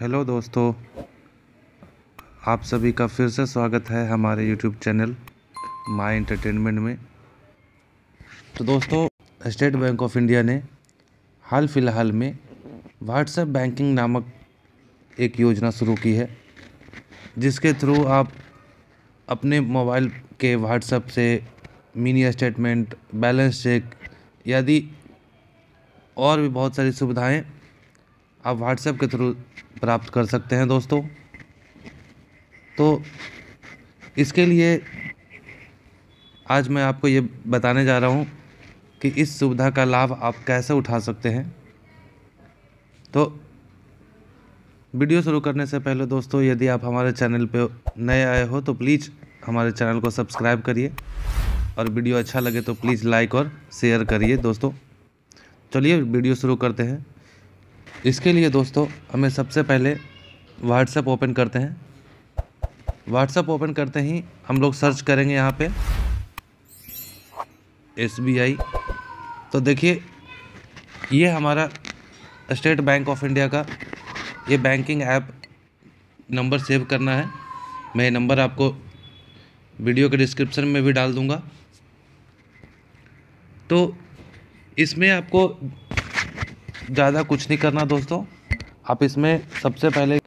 hello दोस्तों आप सभी का फिर से स्वागत है हमारे यूट्यूब चैनल माई एंटरटेनमेंट में तो दोस्तों स्टेट बैंक ऑफ इंडिया ने हाल फिलहाल में व्हाट्सएप बैंकिंग नामक एक योजना शुरू की है जिसके थ्रू आप अपने मोबाइल के व्हाट्सएप से मिनी स्टेटमेंट बैलेंस चेक यदि और भी बहुत सारी सुविधाएं आप व्हाट्सएप के थ्रू प्राप्त कर सकते हैं दोस्तों तो इसके लिए आज मैं आपको ये बताने जा रहा हूँ कि इस सुविधा का लाभ आप कैसे उठा सकते हैं तो वीडियो शुरू करने से पहले दोस्तों यदि आप हमारे चैनल पे नए आए हो तो प्लीज़ हमारे चैनल को सब्सक्राइब करिए और वीडियो अच्छा लगे तो प्लीज़ लाइक और शेयर करिए दोस्तों चलिए वीडियो शुरू करते हैं इसके लिए दोस्तों हमें सबसे पहले व्हाट्सएप ओपन करते हैं व्हाट्सएप ओपन करते ही हम लोग सर्च करेंगे यहाँ पे एस बी आई तो देखिए ये हमारा स्टेट बैंक ऑफ इंडिया का ये बैंकिंग ऐप नंबर सेव करना है मैं ये नंबर आपको वीडियो के डिस्क्रिप्शन में भी डाल दूँगा तो इसमें आपको ज़्यादा कुछ नहीं करना दोस्तों आप इसमें सबसे पहले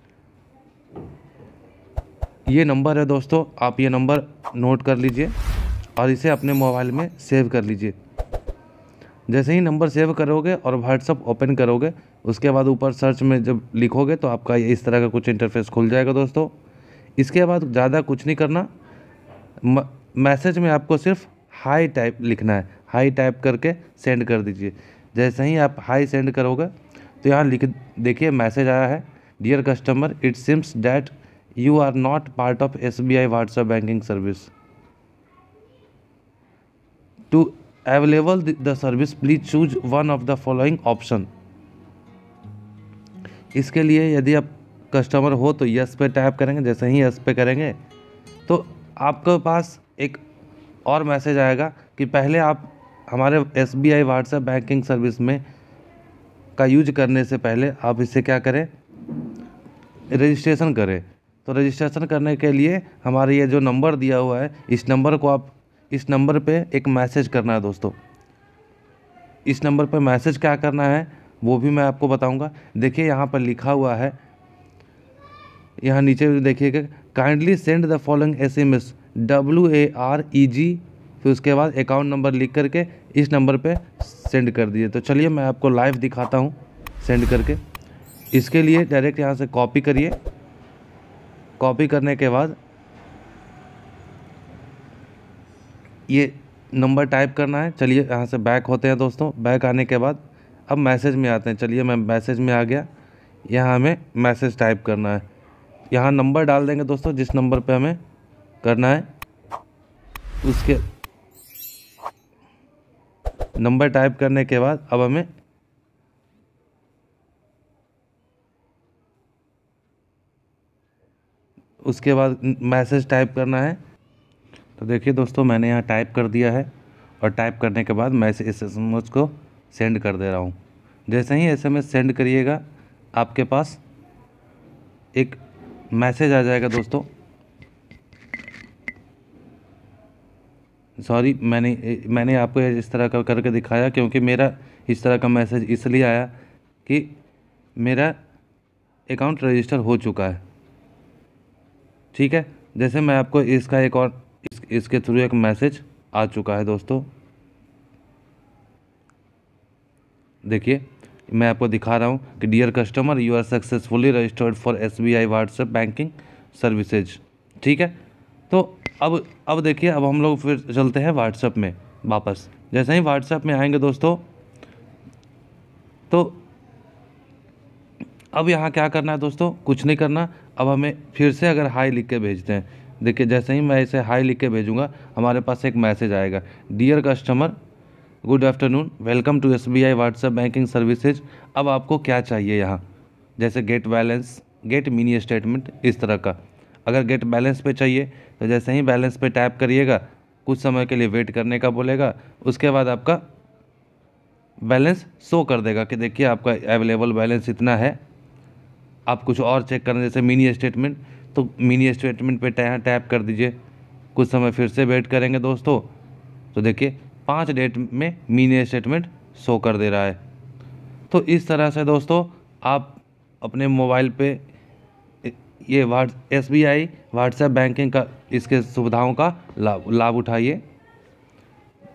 ये नंबर है दोस्तों आप ये नंबर नोट कर लीजिए और इसे अपने मोबाइल में सेव कर लीजिए जैसे ही नंबर सेव करोगे और व्हाट्सअप ओपन करोगे उसके बाद ऊपर सर्च में जब लिखोगे तो आपका ये इस तरह का कुछ इंटरफेस खुल जाएगा दोस्तों इसके बाद ज़्यादा कुछ नहीं करना मैसेज में आपको सिर्फ हाई टाइप लिखना है हाई टाइप करके सेंड कर दीजिए जैसे ही आप हाई सेंड करोगे तो यहाँ लिख देखिए मैसेज आया है dear customer it seems that you are not part of S B I WhatsApp banking service to available the service please choose one of the following option इसके लिए यदि आप कस्टमर हो तो यस पे टैप करेंगे जैसे ही यस पे करेंगे तो आपके पास एक और मैसेज आएगा कि पहले आप हमारे S B I WhatsApp banking service में का यूज करने से पहले आप इसे क्या करें रजिस्ट्रेशन करें तो रजिस्ट्रेशन करने के लिए हमारे ये जो नंबर दिया हुआ है इस नंबर को आप इस नंबर पे एक मैसेज करना है दोस्तों इस नंबर पे मैसेज क्या करना है वो भी मैं आपको बताऊंगा देखिए यहाँ पर लिखा हुआ है यहाँ नीचे देखिएगा kindly send the following S M S W A R E G फिर उसके बाद अकाउंट नंबर लिख करके इस नंबर पे सेंड कर दिए तो चलिए मैं आपको लाइव दिखाता हूँ सेंड करके इसके लिए डायरेक्ट यहाँ से कॉपी करिए कॉपी करने के बाद ये नंबर टाइप करना है चलिए यहाँ से बैक होते हैं दोस्तों बैक आने के बाद अब मैसेज में आते हैं चलिए मैं मैसेज में आ गया यहाँ हमें मैसेज टाइप करना है यहाँ नंबर डाल देंगे दोस्तों जिस नंबर पे हमें करना है उसके नंबर टाइप करने के बाद अब हमें उसके बाद मैसेज टाइप करना है तो देखिए दोस्तों मैंने यहाँ टाइप कर दिया है और टाइप करने के बाद मैसेज इस एस एम को सेंड कर दे रहा हूँ जैसे ही एस एम एस सेंड करिएगा आपके पास एक मैसेज आ जाएगा दोस्तों सॉरी मैंने मैंने आपको इस तरह का करके दिखाया क्योंकि मेरा इस तरह का मैसेज इसलिए आया कि मेरा अकाउंट रजिस्टर हो चुका है ठीक है जैसे मैं आपको इसका एक और इस, इसके थ्रू एक मैसेज आ चुका है दोस्तों देखिए मैं आपको दिखा रहा हूँ कि dear customer you are successfully registered for S B I WhatsApp banking services ठीक है तो अब अब देखिए अब हम लोग फिर चलते हैं व्हाट्सअप में वापस जैसे ही व्हाट्सएप में आएंगे दोस्तों तो अब यहाँ क्या करना है दोस्तों कुछ नहीं करना अब हमें फिर से अगर हाई लिख के भेजते हैं देखिए जैसे ही मैं इसे हाई लिख के भेजूँगा हमारे पास एक मैसेज आएगा dear customer good afternoon welcome to S B I WhatsApp banking services अब आपको क्या चाहिए यहाँ जैसे get balance get mini statement इस तरह का अगर गेट बैलेंस पे चाहिए तो जैसे ही बैलेंस पे टैप करिएगा कुछ समय के लिए वेट करने का बोलेगा उसके बाद आपका बैलेंस शो कर देगा कि देखिए आपका अवेलेबल बैलेंस इतना है आप कुछ और चेक करें जैसे मिनी स्टेटमेंट तो मिनी स्टेटमेंट पे टैप कर दीजिए कुछ समय फिर से वेट करेंगे दोस्तों तो देखिए पाँच डेट में मिनी स्टेटमेंट शो कर दे रहा है तो इस तरह से दोस्तों आप अपने मोबाइल पे ये what S B I WhatsApp banking का इसके सुविधाओं का लाभ लाभ उठाइए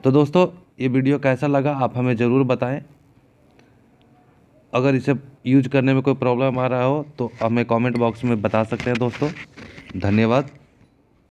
तो दोस्तों ये वीडियो कैसा लगा आप हमें ज़रूर बताएं अगर इसे यूज करने में कोई प्रॉब्लम आ रहा हो तो हमें कमेंट बॉक्स में बता सकते हैं दोस्तों धन्यवाद